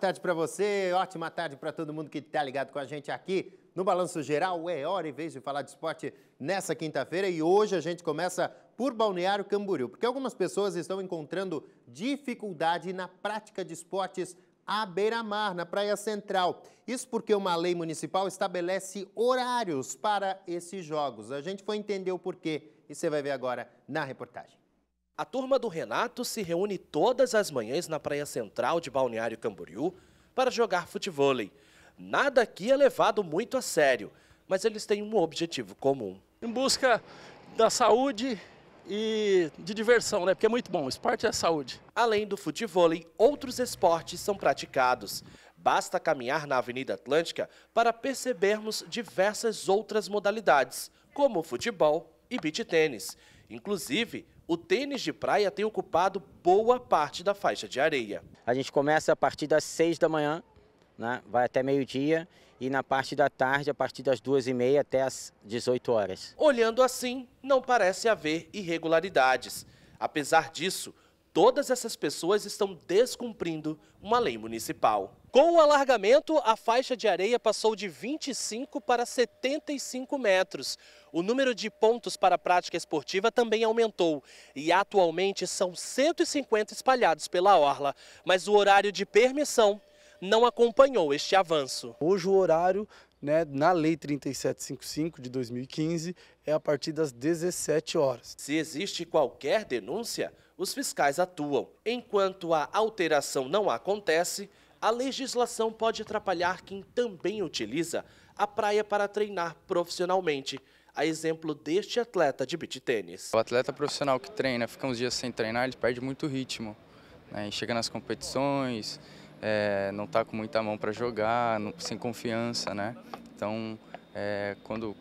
tarde para você, ótima tarde para todo mundo que está ligado com a gente aqui no Balanço Geral. É hora em vez de falar de esporte nessa quinta-feira e hoje a gente começa por Balneário Camboriú, porque algumas pessoas estão encontrando dificuldade na prática de esportes à beira-mar, na Praia Central. Isso porque uma lei municipal estabelece horários para esses jogos. A gente foi entender o porquê e você vai ver agora na reportagem. A turma do Renato se reúne todas as manhãs na praia central de Balneário Camboriú para jogar futevôlei. Nada aqui é levado muito a sério, mas eles têm um objetivo comum. Em busca da saúde e de diversão, né? Porque é muito bom, o esporte é a saúde. Além do futevôlei, outros esportes são praticados. Basta caminhar na Avenida Atlântica para percebermos diversas outras modalidades, como futebol e beach tênis. Inclusive, o tênis de praia tem ocupado boa parte da faixa de areia. A gente começa a partir das 6 da manhã, né? vai até meio-dia, e na parte da tarde, a partir das 2h30 até as 18 horas. Olhando assim, não parece haver irregularidades. Apesar disso, todas essas pessoas estão descumprindo uma lei municipal. Com o alargamento, a faixa de areia passou de 25 para 75 metros. O número de pontos para a prática esportiva também aumentou e atualmente são 150 espalhados pela orla, mas o horário de permissão não acompanhou este avanço. Hoje o horário né, na Lei 3755 de 2015 é a partir das 17 horas. Se existe qualquer denúncia, os fiscais atuam. Enquanto a alteração não acontece, a legislação pode atrapalhar quem também utiliza a praia para treinar profissionalmente. A exemplo deste atleta de beach tênis. O atleta profissional que treina, fica uns dias sem treinar, ele perde muito ritmo. Né? chega nas competições, é, não está com muita mão para jogar, não, sem confiança. Né? Então, é, quando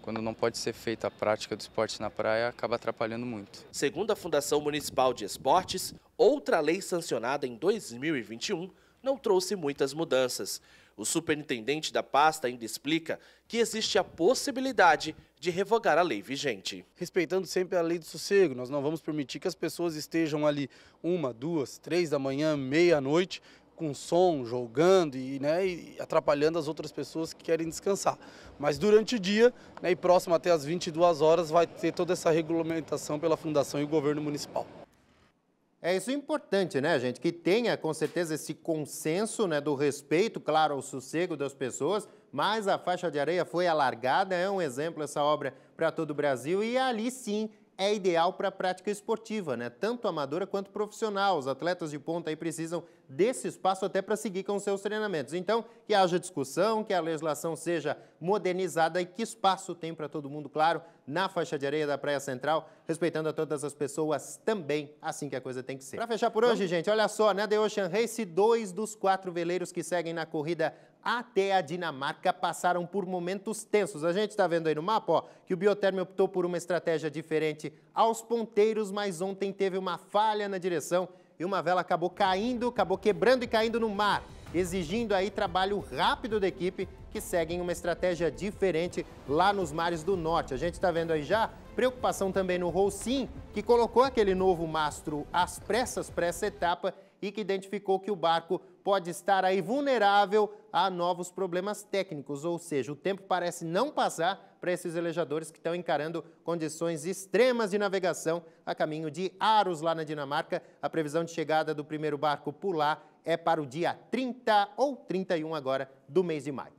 quando não pode ser feita a prática do esporte na praia, acaba atrapalhando muito. Segundo a Fundação Municipal de Esportes, outra lei sancionada em 2021 não trouxe muitas mudanças. O superintendente da pasta ainda explica que existe a possibilidade de revogar a lei vigente. Respeitando sempre a lei do sossego, nós não vamos permitir que as pessoas estejam ali uma, duas, três da manhã, meia-noite, com som, jogando e, né, e, atrapalhando as outras pessoas que querem descansar. Mas durante o dia né, e próximo até às 22 horas vai ter toda essa regulamentação pela Fundação e o Governo Municipal. É isso é importante, né, gente? Que tenha com certeza esse consenso né, do respeito, claro, ao sossego das pessoas, mas a faixa de areia foi alargada, é um exemplo essa obra para todo o Brasil, e ali sim é ideal para a prática esportiva, né? tanto amadora quanto profissional. Os atletas de ponta aí precisam desse espaço até para seguir com seus treinamentos. Então, que haja discussão, que a legislação seja modernizada e que espaço tem para todo mundo, claro, na faixa de areia da Praia Central, respeitando a todas as pessoas também, assim que a coisa tem que ser. Para fechar por hoje, Vamos. gente, olha só, né? The Ocean Race, dois dos quatro veleiros que seguem na corrida até a Dinamarca passaram por momentos tensos. A gente está vendo aí no mapa ó, que o Biotherm optou por uma estratégia diferente aos ponteiros, mas ontem teve uma falha na direção e uma vela acabou caindo, acabou quebrando e caindo no mar, exigindo aí trabalho rápido da equipe que seguem uma estratégia diferente lá nos mares do norte. A gente está vendo aí já preocupação também no Roussin, que colocou aquele novo mastro às pressas para essa etapa e que identificou que o barco pode estar aí vulnerável a novos problemas técnicos, ou seja, o tempo parece não passar para esses velejadores que estão encarando condições extremas de navegação a caminho de Aros, lá na Dinamarca. A previsão de chegada do primeiro barco por lá é para o dia 30 ou 31 agora do mês de maio.